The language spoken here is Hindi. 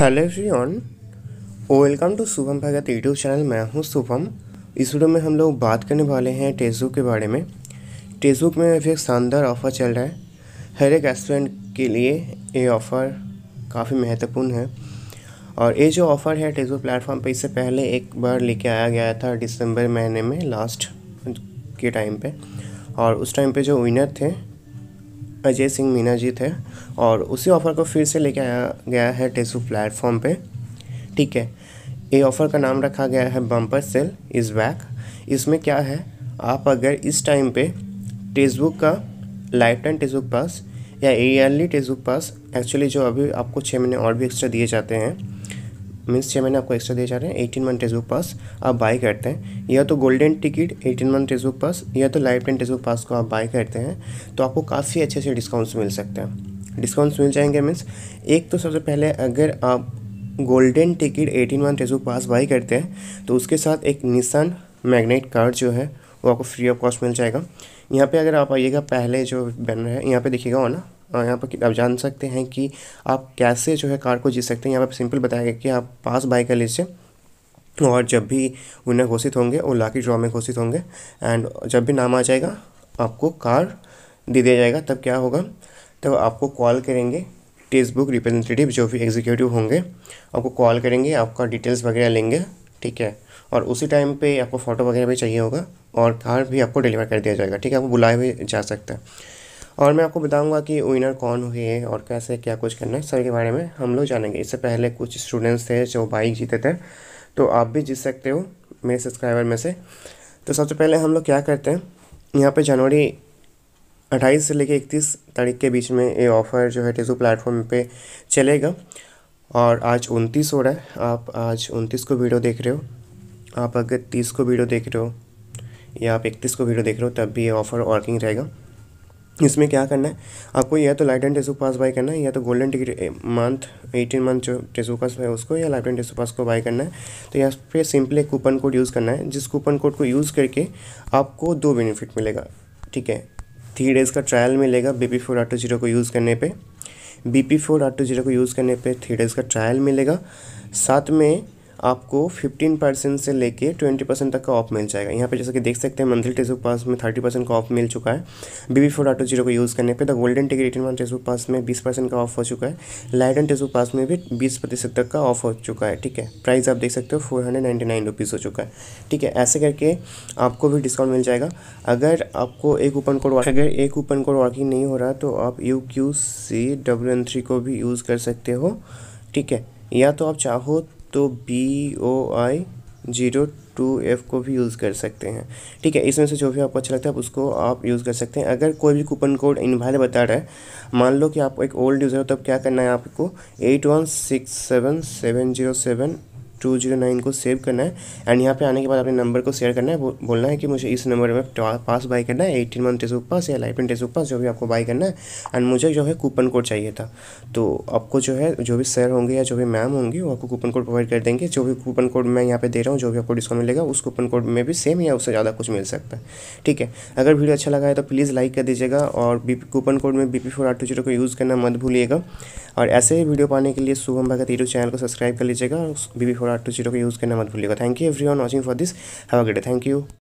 hello everyone welcome to Shubham Bhagat YouTube channel मैं हूं शुभम इस वीडियो में हम लोग बात करने वाले हैं टेसबुक के बारे में टेसबुक में अभी एक शानदार ऑफ़र चल रहा है हर एक रेस्टोरेंट के लिए ये ऑफ़र काफ़ी महत्वपूर्ण है और ये जो ऑफ़र है टेसबुक प्लेटफॉर्म पर इससे पहले एक बार लेके आया गया था दिसंबर महीने में लास्ट के टाइम पर और उस टाइम पर जो विनर थे अजय सिंह मीना जी थे और उसी ऑफ़र को फिर से लेके आया गया है टेसू प्लेटफॉर्म पे ठीक है ये ऑफ़र का नाम रखा गया है बम्पर सेल इज़ बैक इसमें क्या है आप अगर इस टाइम पे टेसबुक का लाइफ टाइम टेसबुक पास या ईयरली टेसबुक पास एक्चुअली जो अभी आपको छः महीने और भी एक्स्ट्रा दिए जाते हैं मीन्स छः महीने आपको एक्स्ट्रा दिए जा रहे हैं eighteen month Testbook pass आप बाई करते हैं या तो golden ticket eighteen month Testbook pass या तो lifetime Testbook pass को आप बाई करते हैं तो आपको काफ़ी अच्छे अच्छे डिस्काउंट्स मिल सकते हैं डिस्काउंट्स मिल जाएंगे मीन्स एक तो सबसे पहले अगर आप golden ticket eighteen month Testbook pass buy करते हैं तो उसके साथ एक निशान मैग्नेट कार्ड जो है वो आपको फ्री ऑफ कॉस्ट मिल जाएगा यहाँ पे अगर आप आइएगा पहले जो बैनर है यहाँ पे देखिएगा वो ना यहाँ पर आप जान सकते हैं कि आप कैसे जो है कार को जीत सकते हैं यहाँ पर सिंपल बताया गया कि आप पास बाय कर लीजिए और जब भी उन्हें घोषित होंगे और लाकी ड्रॉ में घोषित होंगे एंड जब भी नाम आ जाएगा आपको कार दे दिया जाएगा तब क्या होगा तब आपको कॉल करेंगे टेक्स्ट बुक रिप्रेजेंटेटिव जो भी एग्जीक्यूटिव होंगे आपको कॉल करेंगे आपका डिटेल्स वगैरह लेंगे ठीक है और उसी टाइम पे आपको फ़ोटो वगैरह भी चाहिए होगा और कार भी आपको डिलीवर कर दिया जाएगा ठीक है आपको बुलाए भी जा सकता है और मैं आपको बताऊंगा कि विनर कौन हुए हैं और कैसे क्या कुछ करना है सर के बारे में हम लोग जानेंगे इससे पहले कुछ स्टूडेंट्स थे जो बाइक जीते थे तो आप भी जीत सकते हो मेरे सब्सक्राइबर में से तो सबसे पहले हम लोग क्या करते हैं यहाँ पर जनवरी अट्ठाईस से लेकर इकतीस तारीख के बीच में ये ऑफ़र जो है टेजू प्लेटफॉर्म पर चलेगा और आज उनतीस हो रहा है आप आज उनतीस को वीडियो देख रहे हो आप अगर तीस को वीडियो देख रहे हो या आप इकतीस को वीडियो देख रहे हो तब भी ये ऑफ़र वर्किंग रहेगा इसमें क्या करना है आपको या तो लाइट एंड टेसू पास बाय करना है या तो golden ticket month eighteen month जो टेसू पास है उसको या लाइट एंड टेसू पास को बाय करना है तो या फिर सिंपली कूपन कोड यूज़ करना है जिस कूपन कोड को यूज़ करके आपको दो बेनिफिट मिलेगा ठीक है थ्री डेज़ का ट्रायल मिलेगा बी पी फोर आटो टू जीरो को यूज़ करने पर बी पी फोर आटो टू जीरो को यूज़ करने पर थ्री डेज़ का ट्रायल मिलेगा साथ में आपको 15 परसेंट से लेके 20 परसेंट तक का ऑफ मिल जाएगा यहाँ पे जैसा कि देख सकते हैं मंथली टेस्टबुक पास में 30 परसेंट का ऑफ मिल चुका है बीबी फोर आटो जीरो को यूज़ करने पे the golden ticket eighteen one Testbook pass में 20 परसेंट का ऑफ हो चुका है लाइडन टेक्स्ट पास में भी बीस प्रतिशत तक का ऑफ हो चुका है ठीक है प्राइस आप देख सकते हो फोर हंड्रेड हो चुका है ठीक है ऐसे करके आपको भी डिस्काउंट मिल जाएगा अगर आपको एक ओपन कोड अगर एक ओपन कोड वर्किंग नहीं हो रहा तो आप U Q C W N three को भी यूज़ कर सकते हो ठीक है या तो आप चाहो तो B O I zero two F को भी यूज़ कर सकते हैं ठीक है इसमें से जो भी आपको अच्छा लगता है आप उसको आप यूज़ कर सकते हैं अगर कोई भी कूपन कोड इन्वाइल बता रहा है मान लो कि आप एक ओल्ड यूज़र हो तो अब क्या करना है आपको eight one six seven seven zero seven two zero nine को सेव करना है एंड यहाँ पे आने के बाद अपने नंबर को शेयर करना है बो, बोलना है कि मुझे इस नंबर में पास बाई करना है एटीन मंथ टेस्ट पास या लाइफ टेस्ट पास जो भी आपको बाई करना है एंड मुझे जो है कूपन कोड चाहिए था तो आपको जो है जो भी सर होंगे या जो भी मैम होंगी वो आपको कूपन कोड प्रोवाइड कर देंगे जो भी कूपन कोड मैं यहाँ पे दे रहा हूँ जो भी आपको डिस्काउंट मिलेगा उस कूपन कोड में भी सेम या उससे ज़्यादा कुछ मिल सकता है ठीक है अगर वीडियो अच्छा लगा है तो प्लीज़ लाइक कर दीजिएगा और कूपन कोड में बी पी फोर आठ टू जीरो को यूज़ करना मत भूलिएगा और ऐसे ही वीडियो पाने के लिए शुभम भगत यूट्यूब चैनल को सब्सक्राइब कर लीजिएगा और बी पी फोर और आठ टू जीरो का यूज़ करना मत भूलिएगा thank you everyone watching for this have a get thank you